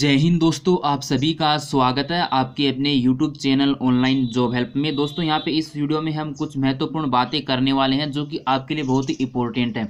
जय हिंद दोस्तों आप सभी का स्वागत है आपके अपने YouTube channel online job help में दोस्तों यहाँ पे इस वीडियो में हम कुछ महत्वपूर्ण बातें करने वाले हैं जो कि आपके लिए बहुत ही इंपॉर्टेंट है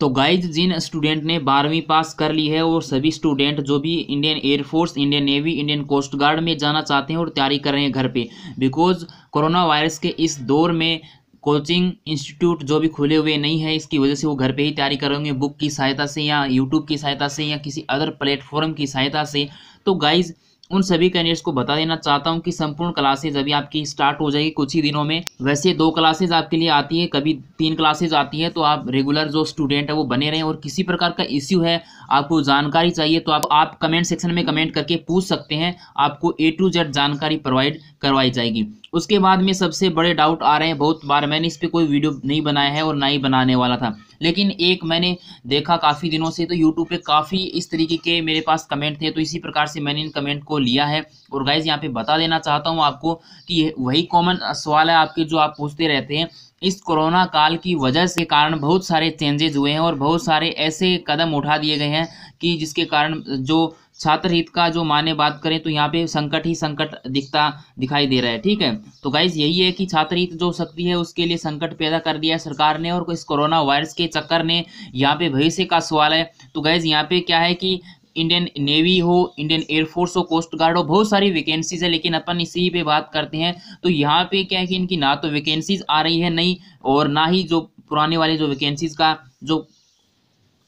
तो गाइज जिन स्टूडेंट ने बारहवीं पास कर ली है और सभी स्टूडेंट जो भी Indian air force Indian navy Indian coast guard में जाना चाहते हैं और तैयारी कर रहे हैं घर पे बिकॉज कोरोना वायरस के इस दौर में कोचिंग इंस्टीट्यूट जो भी खुले हुए नहीं है इसकी वजह से वो घर पे ही तैयारी करेंगे बुक की सहायता से या यूट्यूब की सहायता से या किसी अदर प्लेटफॉर्म की सहायता से तो गाइज़ उन सभी कैंडिडेट्स को बता देना चाहता हूँ कि संपूर्ण क्लासेज अभी आपकी स्टार्ट हो जाएगी कुछ ही दिनों में वैसे दो क्लासेज आपके लिए आती है कभी तीन क्लासेज आती है तो आप रेगुलर जो स्टूडेंट है वो बने रहें और किसी प्रकार का इश्यू है आपको जानकारी चाहिए तो आप, आप कमेंट सेक्शन में कमेंट करके पूछ सकते हैं आपको ए टू जेड जानकारी प्रोवाइड करवाई जाएगी उसके बाद में सबसे बड़े डाउट आ रहे हैं बहुत बार मैंने इस पर कोई वीडियो नहीं बनाया है और ना ही बनाने वाला था लेकिन एक मैंने देखा काफ़ी दिनों से तो यूट्यूब पे काफ़ी इस तरीके के मेरे पास कमेंट थे तो इसी प्रकार से मैंने इन कमेंट को लिया है और गाइज यहाँ पे बता देना चाहता हूँ आपको कि वही कॉमन सवाल है आपके जो आप पूछते रहते हैं इस कोरोना काल की वजह से कारण बहुत सारे चेंजेज हुए हैं और बहुत सारे ऐसे कदम उठा दिए गए हैं कि जिसके कारण जो छात्र हित का जो माने बात करें तो यहाँ पे संकट ही संकट दिखता दिखाई दे रहा है ठीक है तो गाइज यही है कि छात्र हित जो शक्ति है उसके लिए संकट पैदा कर दिया है सरकार ने और इस कोरोना वायरस के चक्कर ने यहाँ पे भविष्य का सवाल है तो गाइज यहाँ पे क्या है कि इंडियन नेवी हो इंडियन एयरफोर्स हो कोस्ट गार्ड हो बहुत सारी वैकेंसीज है लेकिन अपन इसी पे बात करते हैं तो यहाँ पे क्या है कि इनकी ना तो वैकेंसीज आ रही है नहीं और ना ही जो पुराने वाले जो वैकेंसीज का जो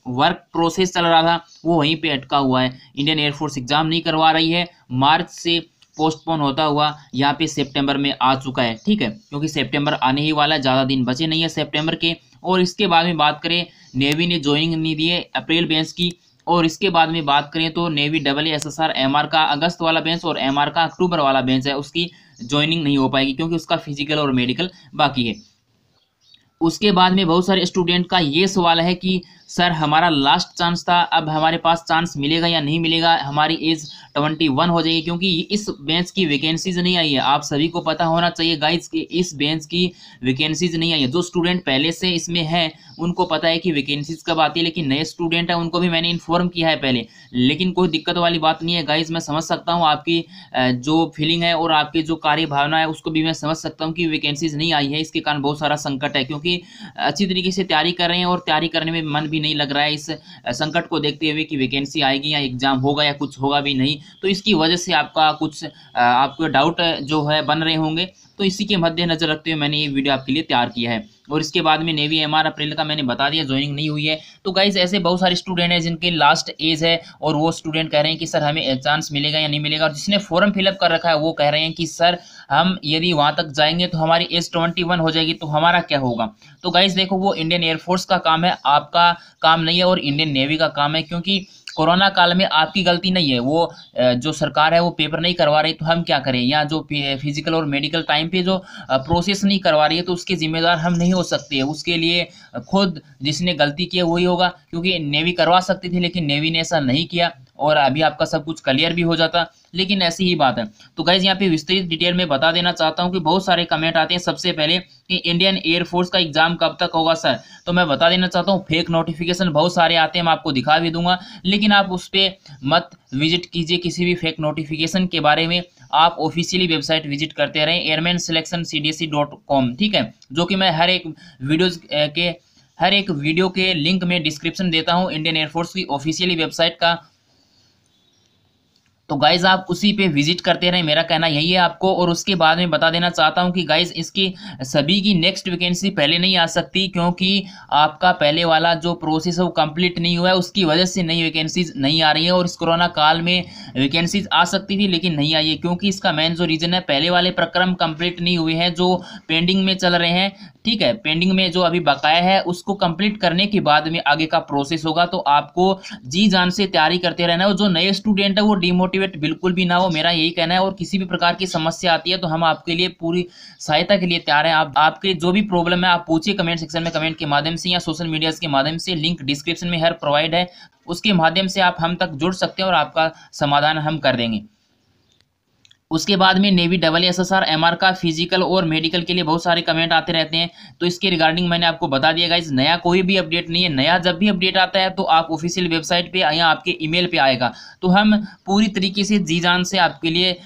वर्क प्रोसेस चल रहा था वो वहीं पे अटका हुआ है इंडियन एयरफोर्स एग्जाम नहीं करवा रही है मार्च से पोस्टपोन होता हुआ यहाँ पे सेप्टेम्बर में आ चुका है ठीक है क्योंकि सेप्टेम्बर आने ही वाला ज़्यादा दिन बचे नहीं है सेप्टेम्बर के और इसके बाद में बात करें नेवी ने ज्वाइनिंग नहीं दी है अप्रैल बेंस की और इसके बाद में बात करें तो navy double S S R M R का अगस्त वाला बेंच और एम आर का अक्टूबर वाला बेंच है उसकी ज्वाइनिंग नहीं हो पाएगी क्योंकि उसका फिजिकल और मेडिकल बाकी है उसके बाद में बहुत सारे स्टूडेंट का ये सवाल है कि सर हमारा लास्ट चांस था अब हमारे पास चांस मिलेगा या नहीं मिलेगा हमारी एज ट्वेंटी वन हो जाएगी क्योंकि इस बेंच की वैकेंसीज नहीं आई है आप सभी को पता होना चाहिए गाइज कि इस बेंच की वैकेंसीज नहीं आई है जो स्टूडेंट पहले से इसमें है उनको पता है कि वैकेंसीज कब आती है लेकिन नए स्टूडेंट हैं उनको भी मैंने इन्फॉर्म किया है पहले लेकिन कोई दिक्कत वाली बात नहीं है गाइज मैं समझ सकता हूँ आपकी जो फीलिंग है और आपकी जो कार्य भावना है उसको भी मैं समझ सकता हूँ कि वैकेंसीज नहीं आई है इसके कारण बहुत सारा संकट है क्योंकि अच्छी तरीके से तैयारी कर रहे हैं और तैयारी करने में मन भी भी नहीं लग रहा है इस संकट को देखते हुए कि वैकेंसी आएगी या एग्जाम होगा या कुछ होगा भी नहीं तो इसकी वजह से आपका कुछ आपको डाउट जो है बन रहे होंगे तो इसी के मद्देनजर रखते हुए मैंने ये वीडियो आपके लिए तैयार किया है और इसके बाद में नेवी एम अप्रैल का मैंने बता दिया ज्वाइनिंग नहीं हुई है तो गाइज ऐसे बहुत सारे स्टूडेंट हैं जिनके लास्ट एज है और वो स्टूडेंट कह रहे हैं कि सर हमें चांस मिलेगा या नहीं मिलेगा और जिसने फॉर्म फिलअप कर रखा है वो कह रहे हैं कि सर हम यदि वहाँ तक जाएंगे तो हमारी एज ट्वेंटी वन हो जाएगी तो हमारा क्या होगा तो गाइज देखो वो इंडियन एयरफोर्स का काम है आपका काम नहीं है और इंडियन नेवी का काम है क्योंकि कोरोना काल में आपकी गलती नहीं है वो जो सरकार है वो पेपर नहीं करवा रही तो हम क्या करें या जो फिजिकल और मेडिकल टाइम पे जो प्रोसेस नहीं करवा रही है तो उसके जिम्मेदार हम नहीं हो सकते उसके लिए खुद जिसने गलती की है वही होगा क्योंकि नेवी करवा सकती थी लेकिन नेवी ने ऐसा नहीं किया और अभी आपका सब कुछ क्लियर भी हो जाता लेकिन ऐसी ही बात है तो गाइज यहाँ पे विस्तृत डिटेल में बता देना चाहता हूँ कि बहुत सारे कमेंट आते हैं सबसे पहले कि इंडियन एयरफोर्स का एग्जाम कब तक होगा सर तो मैं बता देना चाहता हूँ फेक नोटिफिकेशन बहुत सारे आते हैं मैं आपको दिखा भी दूंगा लेकिन आप उस पर मत विजिट कीजिए किसी भी फेक नोटिफिकेशन के बारे में आप ऑफिशियली वेबसाइट विजिट करते रहें एयरमैन सिलेक्शन सी ठीक है जो कि मैं हर एक वीडियोज के हर एक वीडियो के लिंक में डिस्क्रिप्शन देता हूं इंडियन एयरफोर्स की ऑफिशियली वेबसाइट का तो गाइज़ आप उसी पे विजिट करते रहें मेरा कहना यही है आपको और उसके बाद में बता देना चाहता हूँ कि गाइज़ इसकी सभी की नेक्स्ट वैकेंसी पहले नहीं आ सकती क्योंकि आपका पहले वाला जो प्रोसेस है वो कंप्लीट नहीं हुआ है उसकी वजह से नई वैकेंसीज नहीं आ रही है और इस कोरोना काल में वैकेंसीज आ सकती थी लेकिन नहीं आई है क्योंकि इसका मेन जो रीज़न है पहले वाले प्रक्रम कंप्लीट नहीं हुए हैं जो पेंडिंग में चल रहे हैं ठीक है पेंडिंग में जो अभी बकाया है उसको कंप्लीट करने के बाद में आगे का प्रोसेस होगा तो आपको जी जान से तैयारी करते रहना है और जो नए स्टूडेंट है वो डिमोटिव मोटिवेट बिल्कुल भी ना हो मेरा यही कहना है और किसी भी प्रकार की समस्या आती है तो हम आपके लिए पूरी सहायता के लिए तैयार हैं आप आपके जो भी प्रॉब्लम है आप पूछिए कमेंट सेक्शन में कमेंट के माध्यम से या सोशल मीडिया के माध्यम से लिंक डिस्क्रिप्शन में हर प्रोवाइड है उसके माध्यम से आप हम तक जुड़ सकते हैं और आपका समाधान हम कर देंगे उसके बाद में navy double S S R M R का फिजिकल और मेडिकल के लिए बहुत सारे कमेंट आते रहते हैं तो इसके रिगार्डिंग मैंने आपको बता दिया गाइज नया कोई भी अपडेट नहीं है नया जब भी अपडेट आता है तो आप ऑफिशियल वेबसाइट पे या आपके ईमेल पे आएगा तो हम पूरी तरीके से जी जान से आपके लिए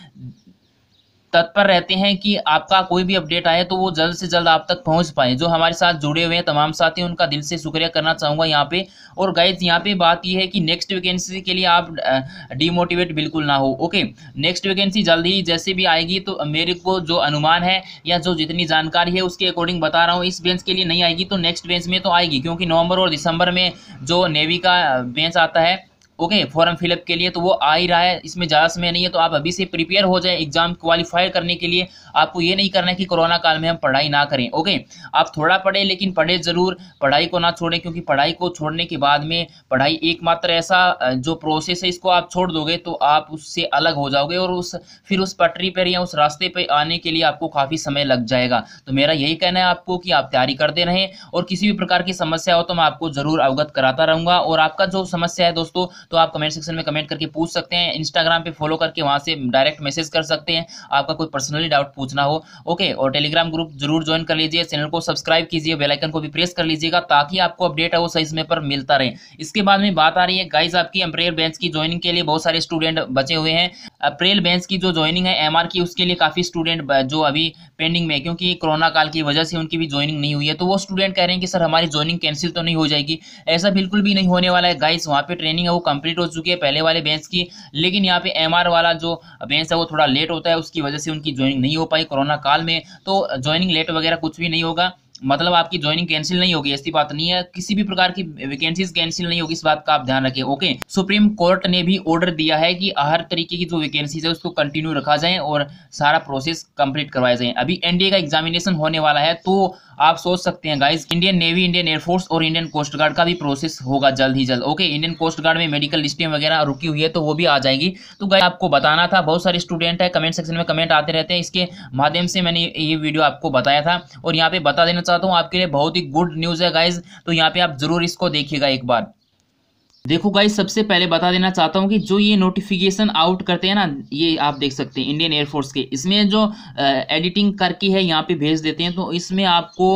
तत्पर रहते हैं कि आपका कोई भी अपडेट आए तो वो जल्द से जल्द आप तक पहुंच पाए जो हमारे साथ जुड़े हुए हैं तमाम साथी उनका दिल से शुक्रिया करना चाहूँगा यहाँ पे और गाइज यहाँ पे बात यह है कि नेक्स्ट वैकेंसी के लिए आप डिमोटिवेट बिल्कुल ना हो ओके नेक्स्ट वैकेंसी जल्द ही जैसे भी आएगी तो मेरे को जो अनुमान है या जो जितनी जानकारी है उसके अकॉर्डिंग बता रहा हूँ इस बेंच के लिए नहीं आएगी तो नेक्स्ट बेंच में तो आएगी क्योंकि नवंबर और दिसंबर में जो नेवी का बेंच आता है ओके फॉर्म फिलअप के लिए तो वो आ ही रहा है इसमें ज़्यादा समय नहीं है तो आप अभी से प्रिपेयर हो जाए एग्जाम क्वालिफाई करने के लिए आपको ये नहीं करना है कि कोरोना काल में हम पढ़ाई ना करें ओके आप थोड़ा पढ़े लेकिन पढ़े ज़रूर पढ़ाई को ना छोड़ें क्योंकि पढ़ाई को छोड़ने के बाद में पढ़ाई एकमात्र ऐसा जो प्रोसेस है इसको आप छोड़ दोगे तो आप उससे अलग हो जाओगे और उस फिर उस पटरी पर या उस रास्ते पर आने के लिए आपको काफ़ी समय लग जाएगा तो मेरा यही कहना है आपको कि आप तैयारी करते रहें और किसी भी प्रकार की समस्या हो तो मैं आपको ज़रूर अवगत कराता रहूँगा और आपका जो समस्या है दोस्तों तो आप कमेंट सेक्शन में कमेंट करके पूछ सकते हैं इंस्टाग्राम पे फॉलो करके वहाँ से डायरेक्ट मैसेज कर सकते हैं आपका कोई पर्सनली डाउट पूछना हो ओके और टेलीग्राम ग्रुप जरूर ज्वाइन कर लीजिए चैनल को सब्सक्राइब कीजिए बेलाइकन को भी प्रेस कर लीजिएगा ताकि आपको अपडेट हो वो सही समय पर मिलता रहे इसके बाद में बात आ रही है गाइज आपकी अप्रेल बेंच की ज्वाइनिंग के लिए बहुत सारे स्टूडेंट बचे हुए हैं अप्रेल बेंच की जो ज्वाइनिंग है एम की उसके लिए काफ़ी स्टूडेंट जो अभी पेंडिंग में क्योंकि कोरोना काल की वजह से उनकी भी ज्वाइनिंग नहीं हुई है तो वो स्टूडेंट कह रहे हैं कि सर हमारी ज्वाइनिंग कैंसिल तो नहीं हो जाएगी ऐसा बिल्कुल भी नहीं होने वाला है गाइस वहाँ पे ट्रेनिंग है वो कंप्लीट हो चुकी है पहले वाले बेंच की लेकिन यहाँ पे एम वाला जो बेंच है वो थोड़ा लेट होता है उसकी वजह से उनकी ज्वाइनिंग नहीं हो पाई कोरोना काल में तो ज्वाइनिंग लेट वगैरह कुछ भी नहीं होगा मतलब आपकी ज्वाइनिंग कैंसिल नहीं होगी ऐसी बात नहीं है किसी भी प्रकार की वैकेंसीज कैंसिल नहीं होगी इस बात का आप ध्यान रखें ओके सुप्रीम कोर्ट ने भी ऑर्डर दिया है कि हर तरीके की जो वैकेंसीज है उसको कंटिन्यू रखा जाए और सारा प्रोसेस कंप्लीट करवाया जाए अभी एनडीए का एग्जामिनेशन होने वाला है तो आप सोच सकते हैं guys Indian navy Indian air force और इंडियन कोस्ट गार्ड का भी प्रोसेस होगा जल्द ही जल्द ओके इंडियन कोस्ट गार्ड में मेडिकल लिस्टिंग वगैरह रुकी हुई है तो वो भी आ जाएगी तो गाइज आपको बताना था बहुत सारे स्टूडेंट है कमेंट सेक्शन में कमेंट आते रहते हैं इसके माध्यम से मैंने ये वीडियो आपको बताया था और यहाँ पे बता देना चाहता हूँ आपके लिए बहुत ही गुड न्यूज़ है गाइज तो यहाँ पे आप जरूर इसको देखिएगा एक बार देखो गाइज सबसे पहले बता देना चाहता हूँ कि जो ये नोटिफिकेशन आउट करते हैं ना ये आप देख सकते हैं इंडियन एयरफोर्स के इसमें जो एडिटिंग करके है यहाँ पे भेज देते हैं तो इसमें आपको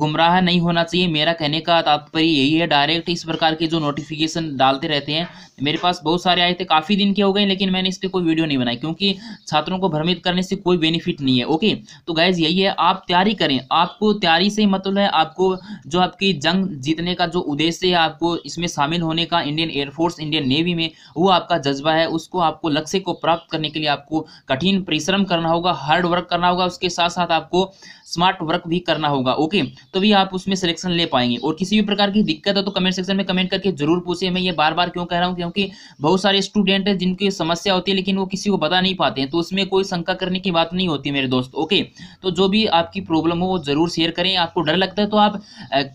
गुमराह नहीं होना चाहिए मेरा कहने का तात्पर्य यही है डायरेक्ट इस प्रकार के जो नोटिफिकेशन डालते रहते हैं मेरे पास बहुत सारे आए थे काफ़ी दिन के हो गए लेकिन मैंने इस पर कोई वीडियो नहीं बनाई क्योंकि छात्रों को भ्रमित करने से कोई बेनिफिट नहीं है ओके तो गैज़ यही है आप तैयारी करें आपको तैयारी से ही मतलब है आपको जो आपकी जंग जीतने का जो उद्देश्य है आपको इसमें शामिल होने का इंडियन एयरफोर्स इंडियन नेवी में वो आपका जज्बा है उसको आपको लक्ष्य को प्राप्त करने के लिए आपको कठिन परिश्रम करना होगा हार्ड वर्क करना होगा उसके साथ साथ आपको स्मार्ट वर्क भी करना होगा ओके तभी तो आप उसमें सिलेक्शन ले पाएंगे और किसी भी प्रकार की दिक्कत है तो कमेंट सेक्शन में कमेंट करके जरूर पूछे मैं ये बार बार क्यों कह रहा हूँ क्योंकि बहुत सारे स्टूडेंट हैं जिनकी समस्या होती है लेकिन वो किसी को बता नहीं पाते हैं तो उसमें कोई शंका करने की बात नहीं होती मेरे दोस्त ओके तो जो भी आपकी प्रॉब्लम हो वो जरूर शेयर करें आपको डर लगता है तो आप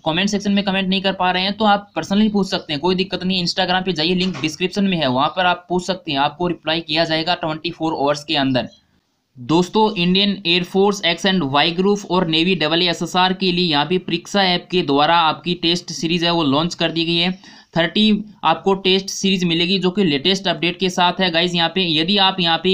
कॉमेंट सेक्शन में कमेंट नहीं कर पा रहे हैं तो आप पर्सनली पूछ सकते हैं कोई दिक्कत नहीं इंस्टाग्राम पर जाइए लिंक डिस्क्रिप्शन में है वहाँ पर आप पूछ सकते हैं आपको रिप्लाई किया जाएगा ट्वेंटी फोर आवर्स के अंदर दोस्तों Indian air force X and Y group और नेवी डबल एस के लिए यहाँ पे परीक्षा ऐप के द्वारा आपकी टेस्ट सीरीज है वो लॉन्च कर दी गई है थर्टी आपको टेस्ट सीरीज मिलेगी जो कि लेटेस्ट अपडेट के साथ है गाइज यहाँ पे यदि आप यहाँ पे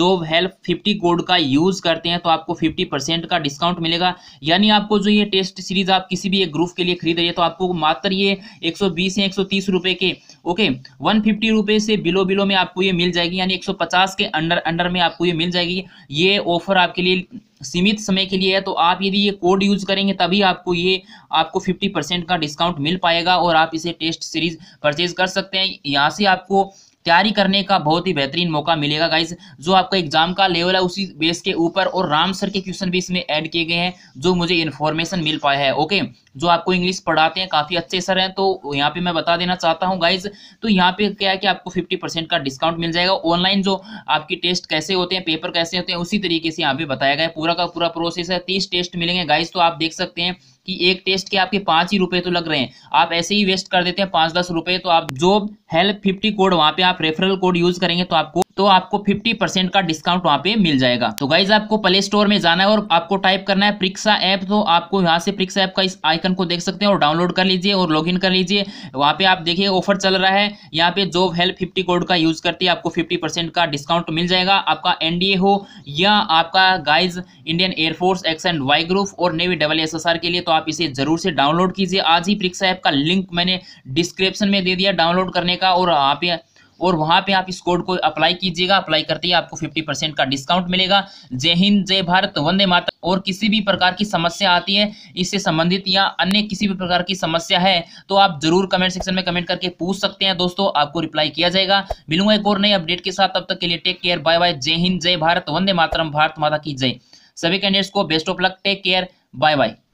जॉब हेल्प फिफ्टी कोड का यूज़ करते हैं तो आपको फिफ्टी परसेंट का डिस्काउंट मिलेगा यानी आपको जो ये टेस्ट सीरीज आप किसी भी एक ग्रुप के लिए खरीद रही है तो आपको मात्र ये एक या एक रुपए के ओके वन फिफ्टी से बिलो बिलो में आपको ये मिल जाएगी यानी एक के अंडर अंडर में आपको ये मिल जाएगी ये ऑफर आपके लिए सीमित समय के लिए है तो आप यदि ये कोड यूज करेंगे तभी आपको ये आपको 50 परसेंट का डिस्काउंट मिल पाएगा और आप इसे टेस्ट सीरीज परचेज कर सकते हैं यहाँ से आपको तैयारी करने का बहुत ही बेहतरीन मौका मिलेगा गाइज जो आपका एग्जाम का लेवल है उसी बेस के ऊपर और राम सर के क्वेश्चन भी इसमें ऐड किए गए हैं जो मुझे इन्फॉर्मेशन मिल पाया है ओके जो आपको इंग्लिश पढ़ाते हैं काफ़ी अच्छे सर हैं तो यहाँ पे मैं बता देना चाहता हूँ गाइज तो यहाँ पे क्या है कि आपको फिफ्टी परसेंट का डिस्काउंट मिल जाएगा ऑनलाइन जो आपकी टेस्ट कैसे होते हैं पेपर कैसे होते हैं उसी तरीके से यहाँ पे बताया गया है पूरा का पूरा प्रोसेस है तीस टेस्ट मिलेंगे गाइज तो आप देख सकते हैं कि एक टेस्ट के आपके पांच ही रुपए तो लग रहे हैं आप ऐसे ही वेस्ट कर देते हैं पांच दस रुपए तो आप जो हेल्प फिफ्टी कोड वहां पे आप रेफरल कोड यूज़ करेंगे तो आपको तो आपको 50 परसेंट का डिस्काउंट वहां पे मिल जाएगा तो गाइज आपको प्ले स्टोर में जाना है और आपको टाइप करना है प्रिक्सा ऐप तो आपको यहाँ से प्रिक्सा ऐप का इस आइकन को देख सकते हैं और डाउनलोड कर लीजिए और लॉग कर लीजिए वहाँ पे आप देखिए ऑफर चल रहा है यहाँ पे जॉब हेल्प फिफ्टी कोड का यूज़ करती है आपको फिफ्टी का डिस्काउंट मिल जाएगा आपका एन हो या आपका guys Indian air force X and Y group और नेवी डबल एस के लिए तो आप इसे जरूर से डाउनलोड कीजिए आज ही प्रिक्सा ऐप का लिंक मैंने डिस्क्रिप्शन में दे दिया डाउनलोड करने का और यहाँ और वहां पे आप इस कोड को अप्लाई कीजिएगा अप्लाई करते ही आपको फिफ्टी परसेंट का डिस्काउंट मिलेगा जय हिंद जय भारत वंदे माता और किसी भी प्रकार की समस्या आती है इससे संबंधित या अन्य किसी भी प्रकार की समस्या है तो आप जरूर कमेंट सेक्शन में कमेंट करके पूछ सकते हैं दोस्तों आपको रिप्लाई किया जाएगा मिलूंगा एक और नए अपडेट के साथ तब तक के लिए टेक केयर बाय बाय जय हिंद जय भारत वंदे मातरम भारत माता की जय सभी कैंडिडेट्स को best of luck take care bye bye